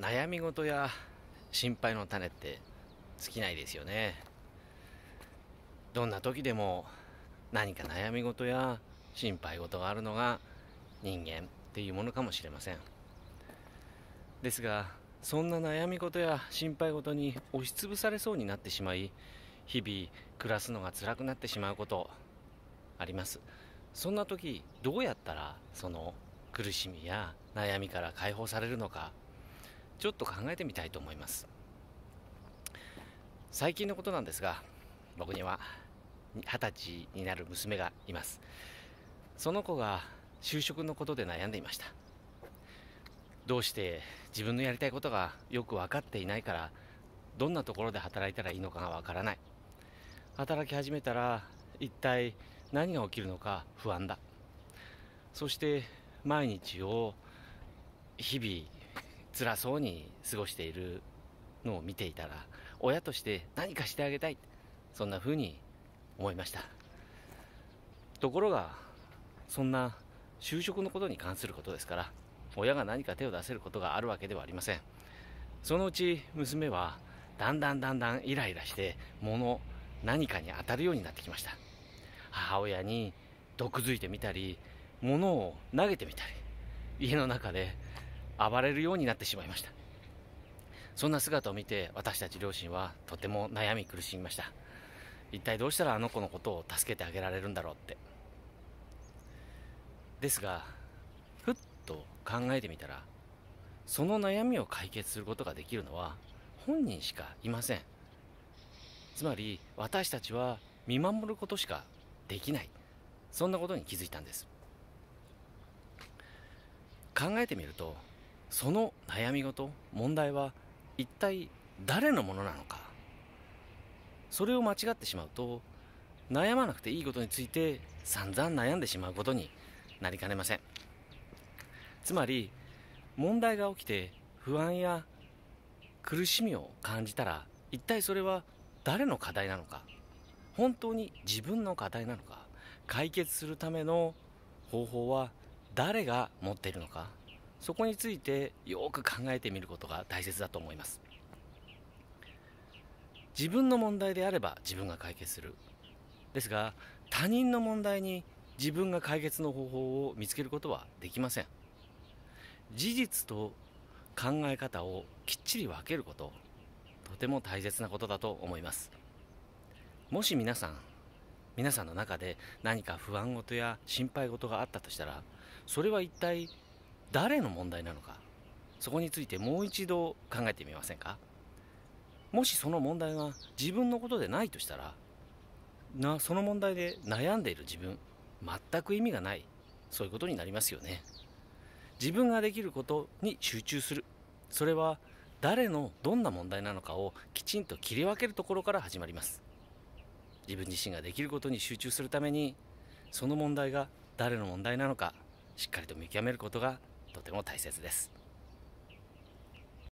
悩み事や心配の種って尽きないですよねどんな時でも何か悩み事や心配事があるのが人間っていうものかもしれませんですがそんな悩み事や心配事に押しつぶされそうになってしまい日々暮らすのが辛くなってしまうことありますそんな時どうやったらその苦しみや悩みから解放されるのかちょっと考えてみたいと思います最近のことなんですが僕には二十歳になる娘がいますその子が就職のことで悩んでいましたどうして自分のやりたいことがよく分かっていないからどんなところで働いたらいいのかが分からない働き始めたら一体何が起きるのか不安だそして毎日を日々辛そうに過ごしているのを見ていたら、親として何かしてあげたい。そんな風に思いました。ところが、そんな就職のことに関することですから、親が何か手を出せることがあるわけではありません。そのうち娘は、だんだんだんだんイライラして、物、何かに当たるようになってきました。母親に毒づいてみたり、物を投げてみたり、家の中で暴れるようになってしまいましたそんな姿を見て私たち両親はとても悩み苦しみました一体どうしたらあの子のことを助けてあげられるんだろうってですがふっと考えてみたらその悩みを解決することができるのは本人しかいませんつまり私たちは見守ることしかできないそんなことに気づいたんです考えてみるとその悩み事問題は一体誰のものなのかそれを間違ってしまうと悩まなくていいことについて散々悩んでしまうことになりかねませんつまり問題が起きて不安や苦しみを感じたら一体それは誰の課題なのか本当に自分の課題なのか解決するための方法は誰が持っているのかそこについてよく考えてみることが大切だと思います自分の問題であれば自分が解決するですが他人の問題に自分が解決の方法を見つけることはできません事実と考え方をきっちり分けることとても大切なことだと思いますもし皆さん皆さんの中で何か不安事や心配事があったとしたらそれは一体誰の問題なのかそこについてもう一度考えてみませんかもしその問題が自分のことでないとしたらなその問題で悩んでいる自分全く意味がないそういうことになりますよね自分ができることに集中するそれは誰のどんな問題なのかをきちんと切り分けるところから始まります自分自身ができることに集中するためにその問題が誰の問題なのかしっかりと見極めることがとても大切です